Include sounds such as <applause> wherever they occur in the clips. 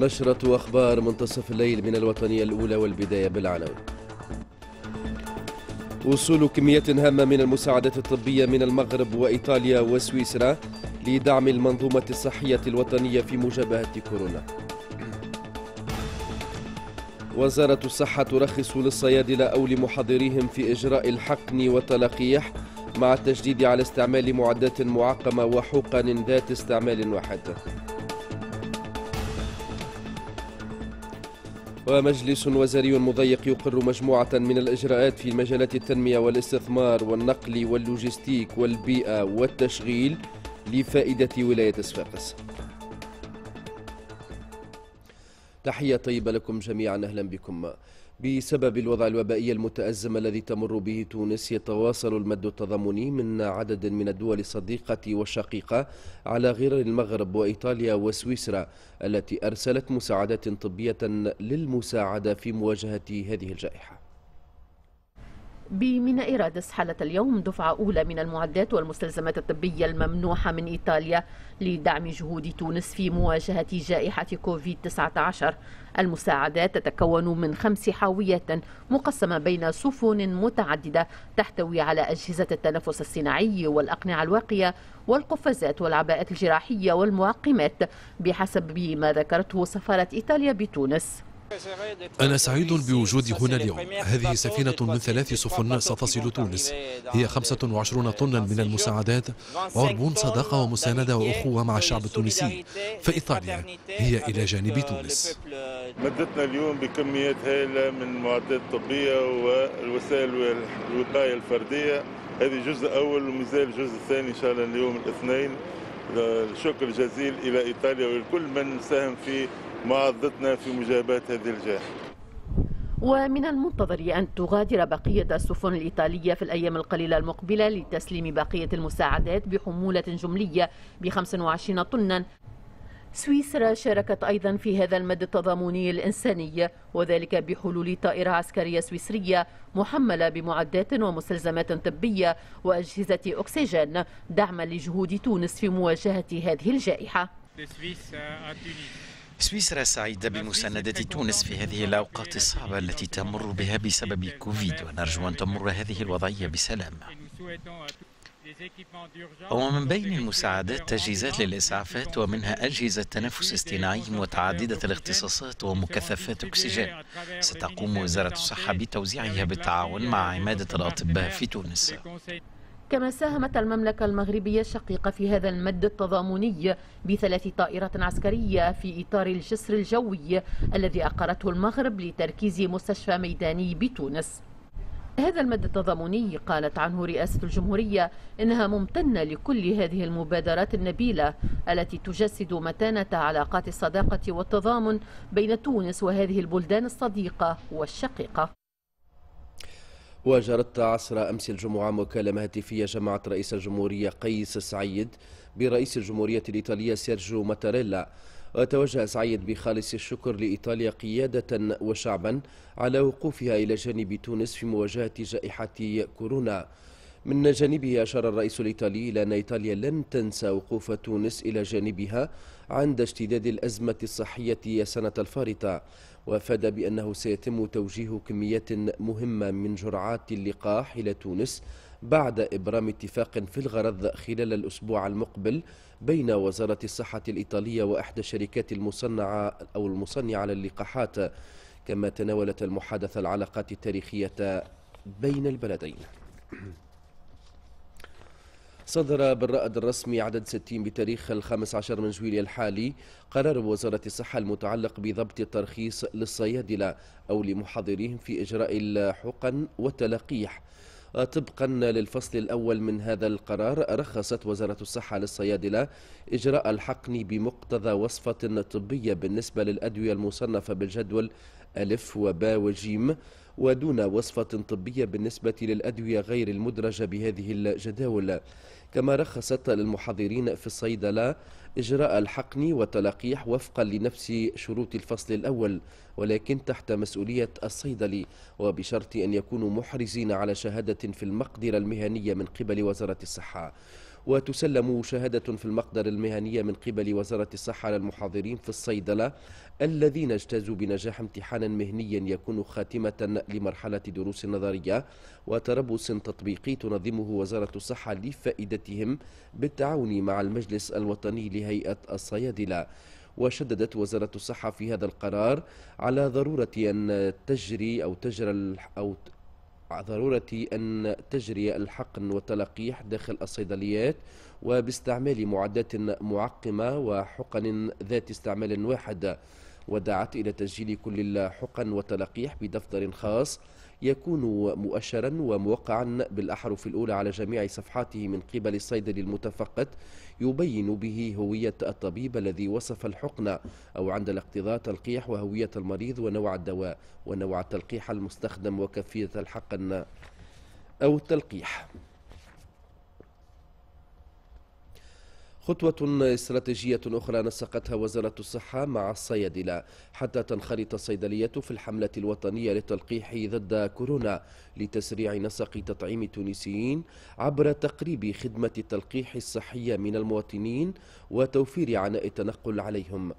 نشرة أخبار منتصف الليل من الوطنية الأولى والبداية بالعناوين وصول كميات هامة من المساعدات الطبية من المغرب وإيطاليا وسويسرا لدعم المنظومة الصحية الوطنية في مجابهة كورونا وزارة الصحة ترخص للصيادلة أو لمحضريهم في إجراء الحقن والتلقيح مع التجديد على استعمال معدات معقمة وحقن ذات استعمال واحد ومجلس وزاري مضيق يقر مجموعة من الإجراءات في مجالات التنمية والاستثمار والنقل واللوجستيك والبيئة والتشغيل لفائدة ولاية صفاقس تحية طيبة لكم جميعا أهلا بكم بسبب الوضع الوبائي المتأزم الذي تمر به تونس يتواصل المد التضامني من عدد من الدول الصديقة والشقيقة على غير المغرب وإيطاليا وسويسرا التي أرسلت مساعدات طبية للمساعدة في مواجهة هذه الجائحة بميناء رادس حالة اليوم دفعة أولى من المعدات والمستلزمات الطبية الممنوحة من إيطاليا لدعم جهود تونس في مواجهة جائحة كوفيد-19 المساعدات تتكون من خمس حاويات مقسمة بين سفن متعددة تحتوي على أجهزة التنفس الصناعي والأقنعة الواقية والقفازات والعباءات الجراحية والمعقمات بحسب ما ذكرته سفارة إيطاليا بتونس أنا سعيد بوجودي هنا اليوم هذه سفينة من ثلاث سفن ستصل تونس هي 25 طنا من المساعدات عرب صداقة ومساندة وأخوة مع الشعب التونسي فإيطاليا هي إلى جانب تونس مدتنا اليوم بكميات هائلة من معدات طبية والوسائل الوقاية الفردية هذه جزء أول ومازال الجزء الثاني إن شاء الله اليوم الاثنين الشكر الجزيل إلى إيطاليا ولكل من ساهم في معضتنا في مجابهة هذه الجائحة ومن المنتظر أن تغادر بقية السفن الإيطالية في الأيام القليلة المقبلة لتسليم بقية المساعدات بحمولة جملية ب 25 طنا سويسرا شاركت أيضا في هذا المد التضامني الإنساني وذلك بحلول طائرة عسكرية سويسرية محملة بمعدات ومستلزمات طبية وأجهزة أكسجين دعما لجهود تونس في مواجهة هذه الجائحة سويسرا سعيدة بمساندة تونس في هذه الأوقات الصعبة التي تمر بها بسبب كوفيد ونرجو أن تمر هذه الوضعية بسلام ومن بين المساعدات تجهيزات للإسعافات ومنها أجهزة تنفس اصطناعي متعددة الاختصاصات ومكثفات أكسجين ستقوم وزارة الصحة بتوزيعها بالتعاون مع عمادة الأطباء في تونس كما ساهمت المملكة المغربية الشقيقة في هذا المد التضامني بثلاث طائرات عسكرية في إطار الجسر الجوي الذي أقرته المغرب لتركيز مستشفى ميداني بتونس هذا المد التضامني قالت عنه رئاسة الجمهورية إنها ممتنة لكل هذه المبادرات النبيلة التي تجسد متانة علاقات الصداقة والتضامن بين تونس وهذه البلدان الصديقة والشقيقة وجرت عصر أمس الجمعة مكالمة هاتفية جمعت رئيس الجمهورية قيس سعيد برئيس الجمهورية الإيطالية سيرجيو ماتاريلا وتوجه سعيد بخالص الشكر لإيطاليا قيادة وشعبا على وقوفها إلى جانب تونس في مواجهة جائحة كورونا من جانبه أشار الرئيس الإيطالي إلى أن إيطاليا لن تنسى وقوف تونس إلى جانبها عند اشتداد الأزمة الصحية السنة الفارطة وافاد بأنه سيتم توجيه كميات مهمة من جرعات اللقاح إلى تونس بعد إبرام اتفاق في الغرض خلال الأسبوع المقبل بين وزارة الصحة الإيطالية وإحدى الشركات المصنعة أو المصنعة للقاحات كما تناولت المحادثة العلاقات التاريخية بين البلدين صدر بالرأد الرسمي عدد 60 بتاريخ الخامس عشر من جويلية الحالي قرار وزارة الصحة المتعلق بضبط الترخيص للصيادلة أو لمحاضريهم في إجراء الحقن والتلقيح طبقا للفصل الأول من هذا القرار رخصت وزارة الصحة للصيادلة إجراء الحقن بمقتضى وصفة طبية بالنسبة للأدوية المصنفة بالجدول ألف وباء وجيم ودون وصفة طبية بالنسبة للأدوية غير المدرجة بهذه الجداول كما رخصت للمحاضرين في الصيدلة إجراء الحقن والتلقيح وفقا لنفس شروط الفصل الأول ولكن تحت مسؤولية الصيدلي وبشرط أن يكونوا محرزين على شهادة في المقدرة المهنية من قبل وزارة الصحة وتسلم شهادة في المقدر المهنية من قبل وزارة الصحة للمحاضرين في الصيدلة الذين اجتازوا بنجاح امتحانا مهنيا يكون خاتمة لمرحلة دروس نظرية وتربص تطبيقي تنظمه وزارة الصحة لفائدتهم بالتعاون مع المجلس الوطني لهيئة الصيادلة وشددت وزارة الصحة في هذا القرار على ضرورة أن تجري أو تجرى أو ضرورة أن تجري الحقن والتلقيح داخل الصيدليات وباستعمال معدات معقمة وحقن ذات استعمال واحد ودعت إلى تسجيل كل الحقن والتلقيح بدفتر خاص يكون مؤشرا وموقعا بالأحرف الأولى على جميع صفحاته من قبل الصيدلي المتفقد يبين به هوية الطبيب الذي وصف الحقنة أو عند الاقتضاء تلقيح وهوية المريض ونوع الدواء ونوع التلقيح المستخدم وكيفية الحقن أو التلقيح خطوة استراتيجية أخرى نسقتها وزارة الصحة مع الصيادلة حتى تنخرط الصيدلية في الحملة الوطنية للتلقيح ضد كورونا لتسريع نسق تطعيم التونسيين عبر تقريب خدمة التلقيح الصحية من المواطنين وتوفير عناء التنقل عليهم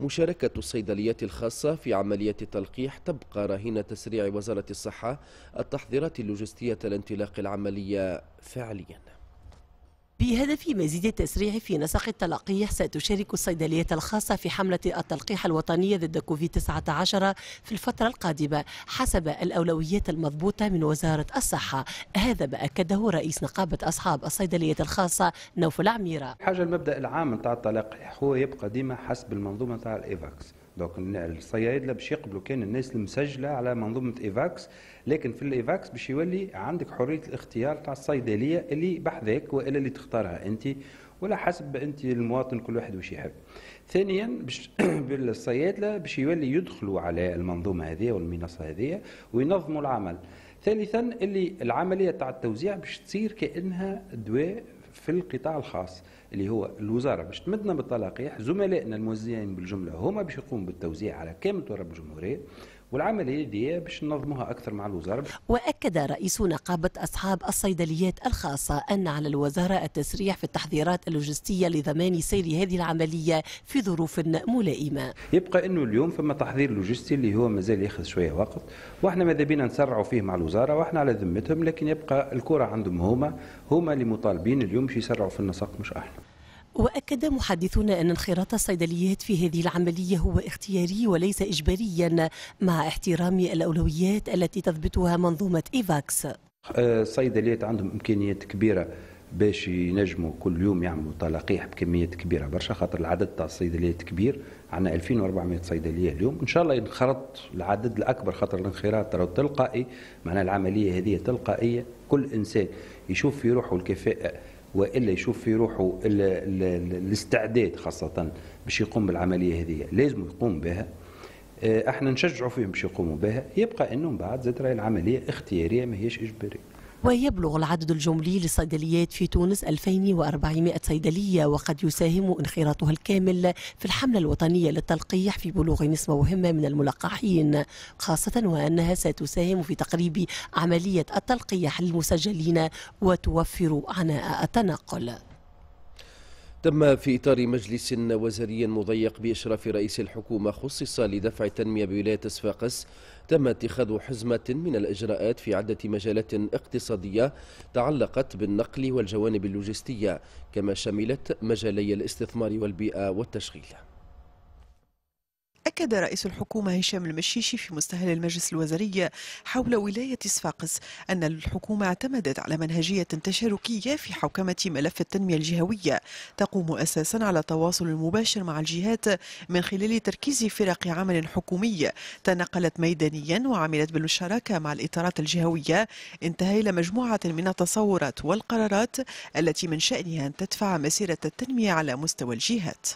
مشاركة الصيدليات الخاصة في عملية التلقيح تبقى رهينة تسريع وزارة الصحة التحضيرات اللوجستية لانطلاق العملية فعلياً بهدف مزيد التسريع في نسق التلقيح ستشارك الصيدلية الخاصة في حملة التلقيح الوطنية ضد كوفيد-19 في الفترة القادمة حسب الأولويات المضبوطة من وزارة الصحة هذا ما أكده رئيس نقابة أصحاب الصيدلية الخاصة نوفل عميرة حاجة المبدأ العام نتاع التلقيح هو يبقى ديما حسب المنظومة نتاع الإيفاكس دونك الصيادله باش يقبلوا كان الناس المسجله على منظومه ايفاكس لكن في الايفاكس باش يولي عندك حريه الاختيار تاع الصيدليه اللي بحذاك والا اللي تختارها انت ولا حسب انت المواطن كل واحد واش يحب ثانيا باش <coughs> بالصيادله باش يولي يدخلوا على المنظومه هذه والمنصه هذه وينظموا العمل ثالثا اللي العمليه تاع التوزيع باش تصير كانها دواء في القطاع الخاص اللي هو الوزاره باش تمدنا بالتلاقيح زملائنا الموزعين بالجمله هما باش يقوموا بالتوزيع على كامل تراب الجمهوريه والعمليه دي باش ننظموها اكثر مع الوزاره واكد رئيس نقابه اصحاب الصيدليات الخاصه ان على الوزاره التسريع في التحضيرات اللوجستيه لضمان سير هذه العمليه في ظروف ملائمه يبقى انه اليوم فما تحضير لوجستي اللي هو مازال ياخذ شويه وقت واحنا ماذا بينا نسرعوا فيه مع الوزاره واحنا على ذمتهم لكن يبقى الكره عندهم هما هما اللي مطالبين اليوم باش يسرعوا في النسق مش احنا وأكد محدثون أن انخراط الصيدليات في هذه العملية هو اختياري وليس إجباريا مع احترام الأولويات التي تضبطها منظومة إيفاكس آه، الصيدليات عندهم إمكانيات كبيرة باش ينجموا كل يوم يعملوا تلقيح بكميات كبيره برشا خاطر العدد تاع الصيدليات كبير عندنا 2400 صيدليه اليوم ان شاء الله ينخرط العدد الاكبر خاطر الانخراط راه تلقائي معناها العمليه هذه تلقائيه كل انسان يشوف في روحه الكفاءه والا يشوف في روحه الاستعداد خاصه باش يقوم بالعمليه هذه لازم يقوم بها آه، احنا نشجعوا فيهم باش يقوموا بها يبقى انه من بعد زاد راهي العمليه اختياريه ماهيش اجباريه ويبلغ العدد الجملي للصيدليات في تونس 2400 صيدلية وقد يساهم انخراطها الكامل في الحملة الوطنية للتلقيح في بلوغ نسبة مهمة من الملقحين خاصة وأنها ستساهم في تقريب عملية التلقيح للمسجلين وتوفر عناء التنقل تم في إطار مجلس وزاري مضيق بإشراف رئيس الحكومة خصص لدفع التنمية بولاية صفاقس تم اتخاذ حزمة من الإجراءات في عدة مجالات اقتصادية تعلقت بالنقل والجوانب اللوجستية كما شملت مجالي الاستثمار والبيئة والتشغيل أكد رئيس الحكومة هشام المشيشي في مستهل المجلس الوزري حول ولاية صفاقس أن الحكومة اعتمدت على منهجية تشاركية في حوكمة ملف التنمية الجهوية تقوم أساسا على التواصل المباشر مع الجهات من خلال تركيز فرق عمل حكومي تنقلت ميدانيا وعملت بالمشاركة مع الإطارات الجهوية انتهى إلى مجموعة من التصورات والقرارات التي من شأنها أن تدفع مسيرة التنمية على مستوى الجهات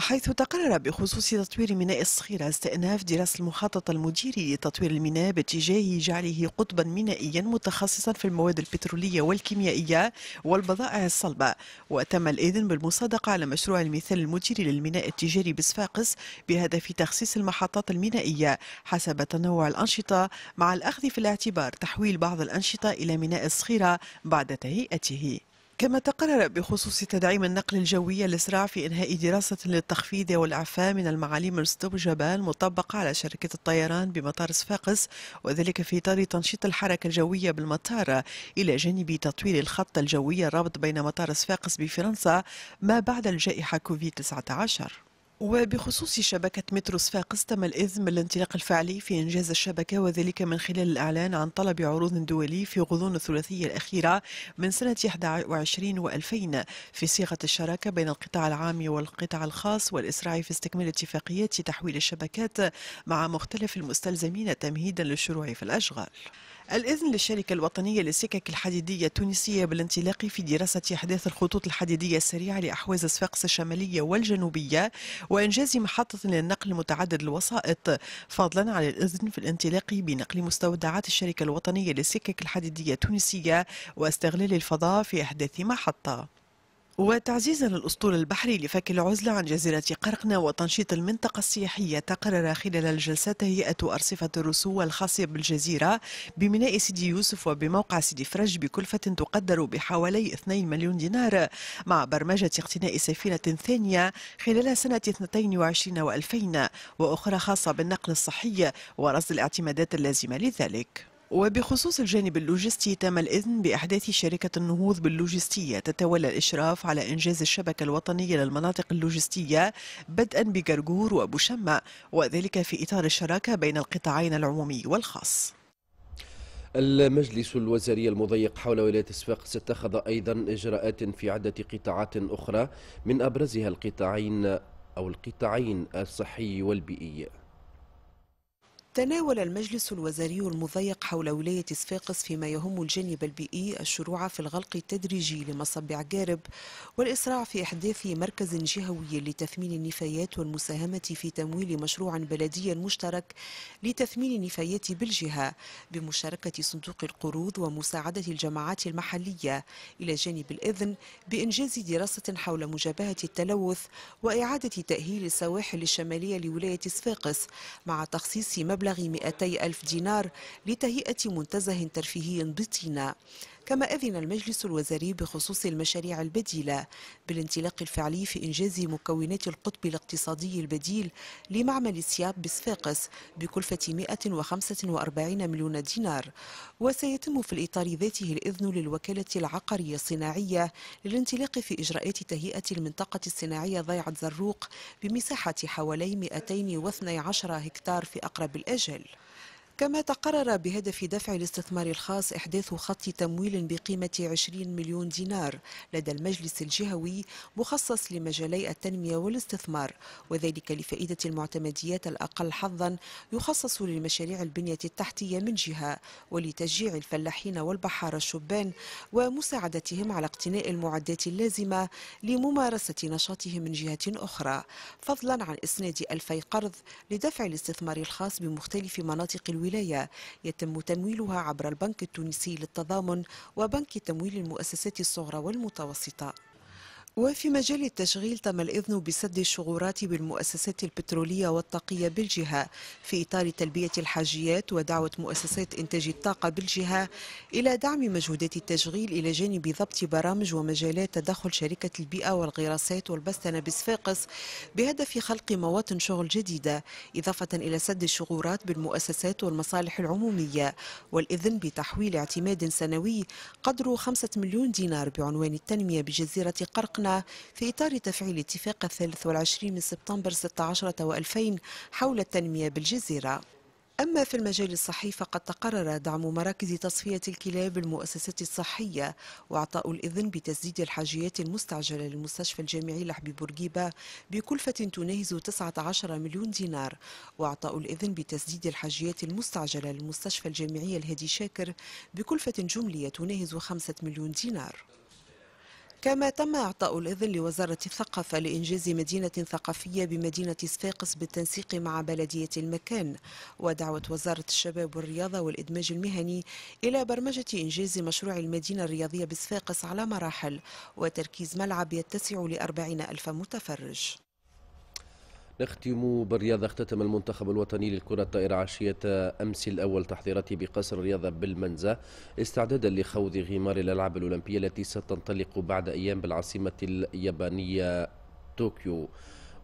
حيث تقرر بخصوص تطوير ميناء الصخيرة استئناف دراسة المخطط المديري لتطوير الميناء باتجاه جعله قطبا مينائيا متخصصا في المواد البترولية والكيميائية والبضائع الصلبة وتم الإذن بالمصادقة على مشروع المثال المديري للميناء التجاري بصفاقس بهدف تخصيص المحطات المينائية حسب تنوع الأنشطة مع الأخذ في الاعتبار تحويل بعض الأنشطة إلى ميناء الصخيرة بعد تهيئته كما تقرر بخصوص تدعيم النقل الجوي الإسراع في إنهاء دراسة للتخفيض والإعفاء من المعاليم الستوب جبال مطبقة على شركة الطيران بمطار صفاقس وذلك في إطار تنشيط الحركة الجوية بالمطار إلى جانب تطوير الخط الجوي الرابط بين مطار صفاقس بفرنسا ما بعد الجائحة كوفيد 19 وبخصوص شبكة مترو صفاقس تم الإذن بالانطلاق الفعلي في إنجاز الشبكة وذلك من خلال الإعلان عن طلب عروض دولي في غضون الثلاثية الأخيرة من سنة 21 و2000 في صيغة الشراكة بين القطاع العام والقطاع الخاص والإسراع في استكمال اتفاقيات تحويل الشبكات مع مختلف المستلزمين تمهيدا للشروع في الأشغال الإذن للشركة الوطنية للسكك الحديدية التونسية بالانطلاق في دراسة أحداث الخطوط الحديدية السريعة لأحواز صفاقس الشمالية والجنوبية وإنجاز محطة للنقل متعدد الوسائط فضلا على الإذن في الانطلاق بنقل مستودعات الشركة الوطنية للسكك الحديدية التونسية واستغلال الفضاء في أحداث محطة وتعزيزا للأسطول البحري لفك العزلة عن جزيرة قرقنة وتنشيط المنطقة السياحية تقرر خلال الجلسة هيئة أرصفة الرسو الخاصة بالجزيرة بميناء سيدي يوسف وبموقع سيدي فرج بكلفة تقدر بحوالي 2 مليون دينار مع برمجة اقتناء سفينة ثانية خلال سنة 22 و2000 وأخرى خاصة بالنقل الصحي ورصد الاعتمادات اللازمة لذلك وبخصوص الجانب اللوجستي تم الإذن بإحداث شركة النهوض باللوجستية تتولى الإشراف على إنجاز الشبكة الوطنية للمناطق اللوجستية بدءا بجرجور وأبو شمة وذلك في إطار الشراكة بين القطاعين العمومي والخاص المجلس الوزاري المضيق حول ولاية صفاقس اتخذ أيضا إجراءات في عدة قطاعات أخرى من أبرزها القطاعين أو القطاعين الصحي والبيئي تناول المجلس الوزاري المضيق حول ولاية صفاقس فيما يهم الجانب البيئي الشروع في الغلق التدريجي لمصب عقارب والإسراع في إحداث مركز جهوي لتثمين النفايات والمساهمة في تمويل مشروع بلدي مشترك لتثمين النفايات بالجهة بمشاركة صندوق القروض ومساعدة الجماعات المحلية إلى جانب الإذن بإنجاز دراسة حول مجابهة التلوث وإعادة تأهيل السواحل الشمالية لولاية صفاقس مع تخصيص مبلغ بمبلغ 200 ألف دينار لتهيئة منتزه ترفيهي بطينة كما أذن المجلس الوزاري بخصوص المشاريع البديلة بالانطلاق الفعلي في إنجاز مكونات القطب الاقتصادي البديل لمعمل سياب بصفاقس بكلفة 145 مليون دينار وسيتم في الإطار ذاته الإذن للوكالة العقارية الصناعية للانطلاق في إجراءات تهيئة المنطقة الصناعية ضيعة زروق بمساحة حوالي 212 هكتار في أقرب الأجل كما تقرر بهدف دفع الاستثمار الخاص إحداث خط تمويل بقيمة 20 مليون دينار لدى المجلس الجهوي مخصص لمجالي التنمية والاستثمار وذلك لفائدة المعتمديات الأقل حظا يخصص للمشاريع البنية التحتية من جهة ولتشجيع الفلاحين والبحار الشبان ومساعدتهم على اقتناء المعدات اللازمة لممارسة نشاطهم من جهة أخرى فضلا عن إسناد ألفي قرض لدفع الاستثمار الخاص بمختلف مناطق الولايات الولاية يتم تمويلها عبر البنك التونسي للتضامن وبنك تمويل المؤسسات الصغرى والمتوسطة وفي مجال التشغيل تم الإذن بسد الشغورات بالمؤسسات البترولية والطاقية بالجهة في إطار تلبية الحاجيات ودعوة مؤسسات إنتاج الطاقة بالجهة إلى دعم مجهودات التشغيل إلى جانب ضبط برامج ومجالات تدخل شركة البيئة والغراسات والبستنة بصفاقس بهدف خلق مواطن شغل جديدة إضافة إلى سد الشغورات بالمؤسسات والمصالح العمومية والإذن بتحويل اعتماد سنوي قدره 5 مليون دينار بعنوان التنمية بجزيرة قرق المقنع في إطار تفعيل اتفاق الثالث والعشرين من سبتمبر 16 و2000 حول التنمية بالجزيرة أما في المجال الصحي فقد تقرر دعم مراكز تصفية الكلاب بالمؤسسات الصحية وإعطاء الإذن بتسديد الحاجيات المستعجلة للمستشفى الجامعي لحبيب بورقيبة بكلفة تناهز 19 مليون دينار وإعطاء الإذن بتسديد الحاجيات المستعجلة للمستشفى الجامعي الهادي شاكر بكلفة جملية تناهز 5 مليون دينار كما تم إعطاء الإذن لوزارة الثقافة لإنجاز مدينة ثقافية بمدينة صفاقس بالتنسيق مع بلدية المكان ودعوة وزارة الشباب والرياضة والإدماج المهني إلى برمجة إنجاز مشروع المدينة الرياضية بصفاقس على مراحل وتركيز ملعب يتسع لأربعين ألف متفرج نختم بالرياضة اختتم المنتخب الوطني للكرة الطائرة عشية أمس الأول تحضيراته بقصر الرياضة بالمنزة استعدادا لخوض غمار الألعاب الأولمبية التي ستنطلق بعد أيام بالعاصمة اليابانية طوكيو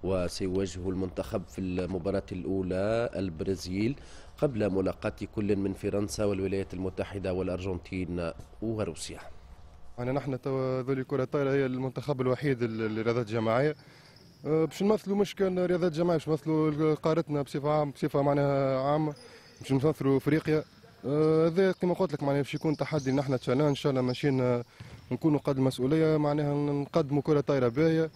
وسيواجه المنتخب في المباراة الأولى البرازيل قبل ملاقاة كل من فرنسا والولايات المتحدة والأرجنتين وروسيا يعني نحن تو ذولي كرة الطائرة هي المنتخب الوحيد للرياضات الجماعية أه، باش نمثلوا مش كان رياضات جماعيه باش نمثلوا قارتنا بصفه عام بصفه معناها عامه باش نمثلوا افريقيا أه، هذا كما قلت لك معناها باش يكون تحدي نحن تشالنج ان شاء الله ماشيين نكونوا قد المسؤوليه معناها نقدموا كره طايره باهيه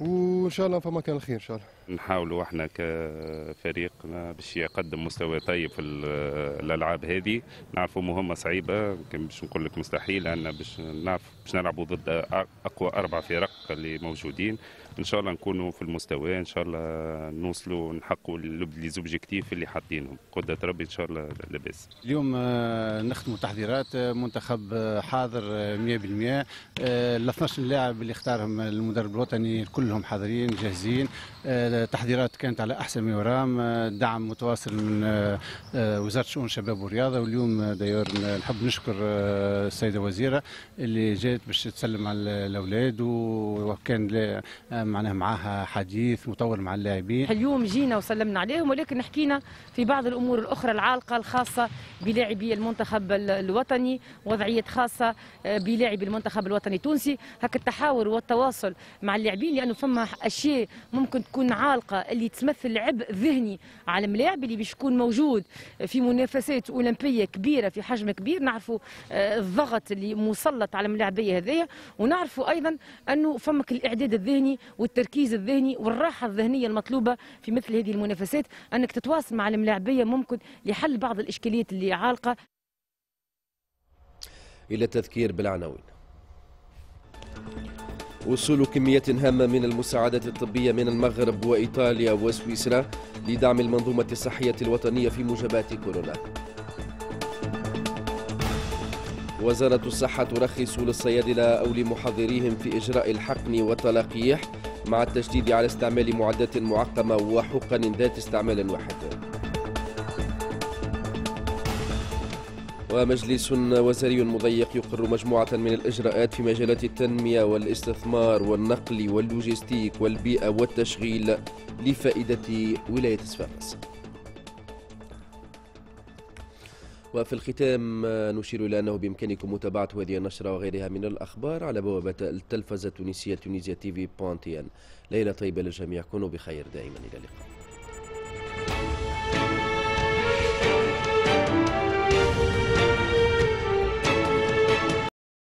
وان شاء الله فما كان الخير ان شاء الله نحاولوا احنا كفريق باش يقدم مستوى طيب في الالعاب هذه نعرفوا مهمه صعيبه باش نقول لك مستحيل ان باش نعرف باش نلعبوا ضد اقوى اربع فرق اللي موجودين ان شاء الله نكونوا في المستوى ان شاء الله نوصلوا نحققوا لي زوبجيكتيف اللي حاطينهم قدرة ربي ان شاء الله لاباس اليوم آه، نختموا تحضيرات آه، منتخب آه، حاضر 100% ال 12 لاعب اللي اختارهم المدرب الوطني كلهم حاضرين جاهزين التحضيرات كانت على احسن ما يرام آه، دعم متواصل من آه، آه، وزاره شؤون الشباب والرياضه واليوم داير نحب نشكر السيده وزيره اللي جات باش تسلم على الاولاد وكان معناها معاها حديث مطول مع اللاعبين اليوم جينا وسلمنا عليهم ولكن حكينا في بعض الامور الاخرى العالقه الخاصه بلاعبي المنتخب الوطني وضعيه خاصه بلاعبي المنتخب الوطني التونسي هكا التحاور والتواصل مع اللاعبين لانه فما اشياء ممكن تكون العالقه اللي تمثل عبء ذهني على الملاعب اللي باش يكون موجود في منافسات اولمبيه كبيره في حجم كبير نعرفوا آه، الضغط اللي مسلط على الملاعبيه هذيا ونعرفوا ايضا انه فمك الاعداد الذهني والتركيز الذهني والراحه الذهنيه المطلوبه في مثل هذه المنافسات انك تتواصل مع الملاعبيه ممكن لحل بعض الاشكاليات اللي عالقه الى التذكير بالعناوين وصول كمية هامة من المساعدات الطبية من المغرب وإيطاليا وسويسرا لدعم المنظومة الصحية الوطنية في موجبات كورونا وزارة الصحة ترخص للصيادلة أو لمحضريهم في إجراء الحقن والتلقيح مع التشديد على استعمال معدات معقمة وحقن ذات استعمال واحد ومجلس وزاري مضيق يقر مجموعة من الإجراءات في مجالات التنمية والاستثمار والنقل واللوجستيك والبيئة والتشغيل لفائدة ولاية صفاقس وفي الختام نشير إلى أنه بإمكانكم متابعة هذه النشرة وغيرها من الأخبار على بوابة التلفزة التونسية تونيزيا تي في بوانتيان ليلة طيبة للجميع كونوا بخير دائما إلى اللقاء